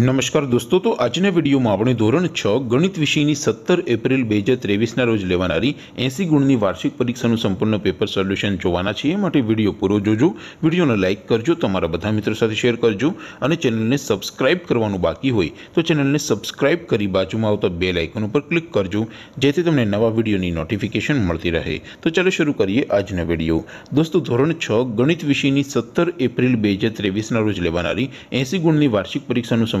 नमस्कार दोस्तों तो आज ने वीडियो मा आपणो ધોરણ 6 गणित विषयनी 17 अप्रैल 2023 ના રોજ લેવાણારી 80 ગુણની વાર્ષિક પરીક્ષા નું સંપૂર્ણ પેપર સોલ્યુશન જોવાના છે માટે વિડિયો પૂરો જોજો વિડિયોને લાઈક કરજો તમારા બધા મિત્રો સાથે શેર કરજો અને ચેનલને સબ્સ્ક્રાઇબ કરવાનું બાકી હોય તો ચેનલને સબ્સ્ક્રાઇબ કરી બાજુમાં આવતો બેલ આઇકન ઉપર ક્લિક કરજો જેથી તમને નવા વિડિયોની નોટિફિકેશન મળતી રહે તો ચાલો શરૂ કરીએ આજ ને વિડિયો दोस्तों ધોરણ 6 ગણિત વિષયની 17 अप्रैल 2023 ના રોજ લેવાણારી 80 ગુણની વાર્ષિક પરીક્ષા નું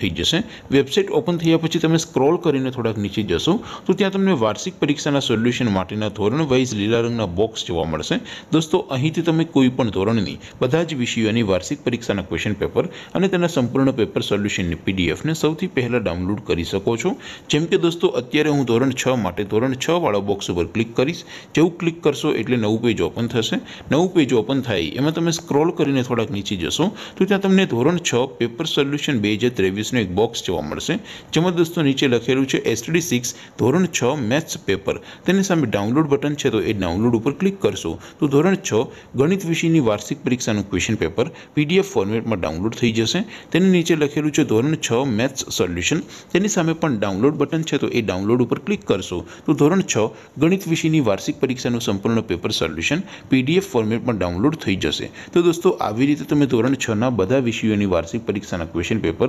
થઈ જશે વેબસાઈટ ઓપન થયા પછી તમે સ્ક્રોલ કરીને થોડક નીચે જશો તો ત્યાં તમને વાર્ષિક પરીક્ષાના સોલ્યુશન માટેનો ધોરણ 2 થી લઈને 12 રંગનો બોક્સ જોવા મળશે દોસ્તો અહીંથી તમે કોઈ પણ ધોરણની બધા જ વિષયોની વાર્ષિક પરીક્ષાના ક્વેશ્ચન પેપર અને તેના સંપૂર્ણ પેપર સોલ્યુશનની પીડીએફ ને સૌથી પહેલા ડાઉનલોડ કરી શકો છો જેમ કે દોસ્તો અત્યારે હું ધોરણ 6 માટે ધોરણ 6 વાળો બોક્સ ઉપર ક્લિક કરશો જેવું ક્લિક કરશો એટલે નવું પેજ ઓપન થશે નવું પેજ ઓપન થાય એમાં તમે સ્ક્રોલ કરીને થોડક નીચે જશો તો ત્યાં તમને ધોરણ 6 પેપર સોલ્યુશન 2023 સુનિ એક બોક્સ જોવા મળશે જેમ કે દોસ્તો નીચે લખેલું છે STD 6 ધોરણ 6 मैथ्स પેપર તેની સામે ડાઉનલોડ બટન છે તો એ ડાઉનલોડ ઉપર ક્લિક કરશો તો ધોરણ 6 ગણિત વિષયની વાર્ષિક પરીક્ષાનું ક્વેશ્ચન પેપર PDF ફોર્મેટમાં ડાઉનલોડ થઈ જશે તેની નીચે લખેલું છે ધોરણ 6 मैथ्स સોલ્યુશન તેની સામે પણ ડાઉનલોડ બટન છે તો એ ડાઉનલોડ ઉપર ક્લિક કરશો તો ધોરણ 6 ગણિત વિષયની વાર્ષિક પરીક્ષાનું સંપૂર્ણ પેપર સોલ્યુશન PDF ફોર્મેટમાં ડાઉનલોડ થઈ જશે તો દોસ્તો આવી રીતે તમે ધોરણ 6 ના બધા વિષયોની વાર્ષિક પરીક્ષાના ક્વેશ્ચન પેપર